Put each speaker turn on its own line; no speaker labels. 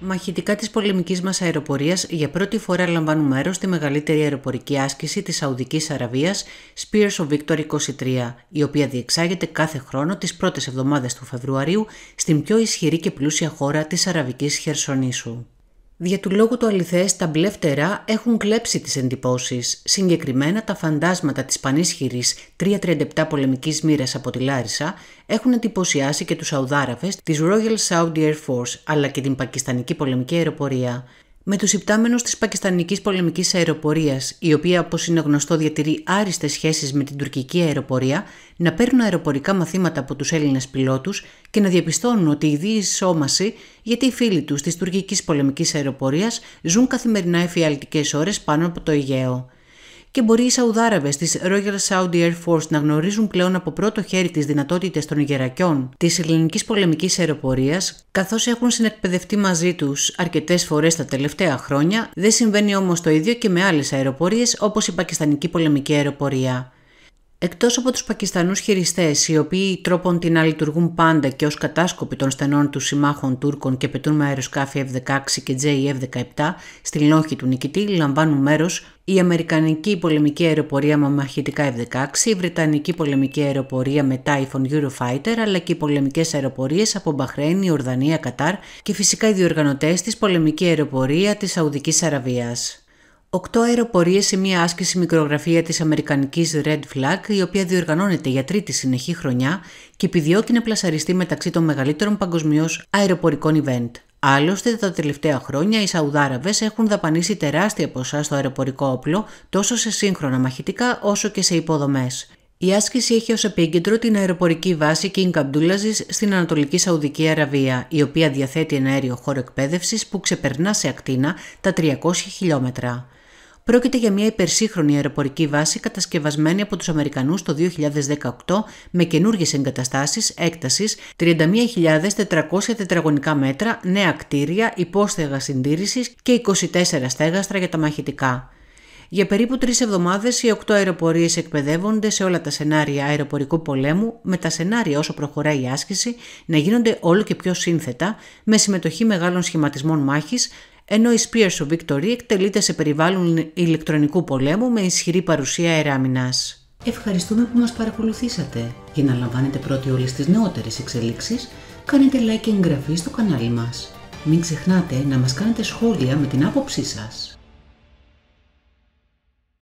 Μαχητικά της πολεμικής μας αεροπορίας για πρώτη φορά λαμβάνουν μέρος στη μεγαλύτερη αεροπορική άσκηση της Σαουδικής Αραβίας, Spears of Victory 23, η οποία διεξάγεται κάθε χρόνο τις πρώτες εβδομάδες του Φεβρουαρίου στην πιο ισχυρή και πλούσια χώρα της Αραβικής Χερσονήσου. Δια του λόγου του αληθές τα μπλε φτερά έχουν κλέψει τις εντυπώσεις, συγκεκριμένα τα φαντάσματα της πανίσχυρης 337 πολεμικής μοίρας από τη Λάρισα έχουν εντυπωσιάσει και τους αουδάραφες της Royal Saudi Air Force αλλά και την Πακιστανική πολεμική αεροπορία με τους υπτάμενους της Πακιστανικής Πολεμικής Αεροπορίας, η οποία όπως είναι γνωστό διατηρεί άριστες σχέσεις με την τουρκική αεροπορία, να παίρνουν αεροπορικά μαθήματα από τους Έλληνες πιλότους και να διαπιστώνουν ότι η διεισόμαση, γιατί οι φίλοι τους της τουρκικής πολεμικής αεροπορίας ζουν καθημερινά εφιαλτικές ώρες πάνω από το Αιγαίο και μπορεί οι Σαουδάραβες της Royal Saudi Air Force να γνωρίζουν πλέον από πρώτο χέρι τις δυνατότητες των γερακιών της ελληνικής πολεμικής αεροπορίας, καθώς έχουν συνεκπαιδευτεί μαζί τους αρκετές φορές τα τελευταία χρόνια, δεν συμβαίνει όμως το ίδιο και με άλλες αεροπορίες όπως η Πακιστανική πολεμική αεροπορία. Εκτός από τους Πακιστανούς χειριστές, οι οποίοι τρόπον την να λειτουργούν πάντα και ως κατάσκοποι των στενών τους συμμάχων Τούρκων και πετούν με αεροσκάφη F-16 και JF-17 στη λόχη του νικητή, λαμβάνουν μέρος η Αμερικανική πολεμική αεροπορία με μαχητικά F-16, η Βρετανική πολεμική αεροπορία με Typhoon Eurofighter, αλλά και οι πολεμικές αεροπορίες από Μπαχρέν, Ιορδανία, Κατάρ και φυσικά οι διοργανωτές της πολεμική αεροπορία της Σαουδικής Αραβίας. Οκτώ αεροπορίες σε μια άσκηση μικρογραφία της Αμερικανικής Red Flag, η οποία διοργανώνεται για τρίτη συνεχή χρονιά και επιδιώκει να πλασαριστεί μεταξύ των μεγαλύτερων παγκοσμίως αεροπορικών event. Άλλωστε, τα τελευταία χρόνια οι Σαουδάραβες έχουν δαπανίσει τεράστια ποσά στο αεροπορικό όπλο, τόσο σε σύγχρονα μαχητικά όσο και σε υποδομές. Η άσκηση έχει ως επίκεντρο την αεροπορική βάση King Abdulaziz στην Ανατολική Σαουδική Αραβία, η οποία διαθέτει ένα αέριο χώρο εκπαίδευσης που ξεπερνά σε ακτίνα τα 300 χιλιόμετρα. Πρόκειται για μια υπερσύγχρονη αεροπορική βάση κατασκευασμένη από τους Αμερικανούς το 2018 με καινούργιες εγκαταστάσεις έκτασης 31.400 τετραγωνικά μέτρα, νέα κτίρια, υπόστεγα συντήρησης και 24 στέγαστρα για τα μαχητικά. Για περίπου τρεις εβδομάδες, οι οκτώ αεροπορίες εκπαιδεύονται σε όλα τα σενάρια αεροπορικού πολέμου, με τα σενάρια όσο προχωράει η άσκηση να γίνονται όλο και πιο σύνθετα, με συμμετοχή μεγάλων σχηματισμών μάχης, ενώ η Spears of Victory εκτελείται σε περιβάλλον ηλεκτρονικού πολέμου με ισχυρή παρουσία αεράμινας. Ευχαριστούμε που μας παρακολουθήσατε. Για να λαμβάνετε πρώτοι όλες τις νεότερες εξελίξεις, κάνετε like και εγγραφή στο κανάλι μας. Μην ξεχνάτε να μας κάνετε σχόλια με την άποψή σας.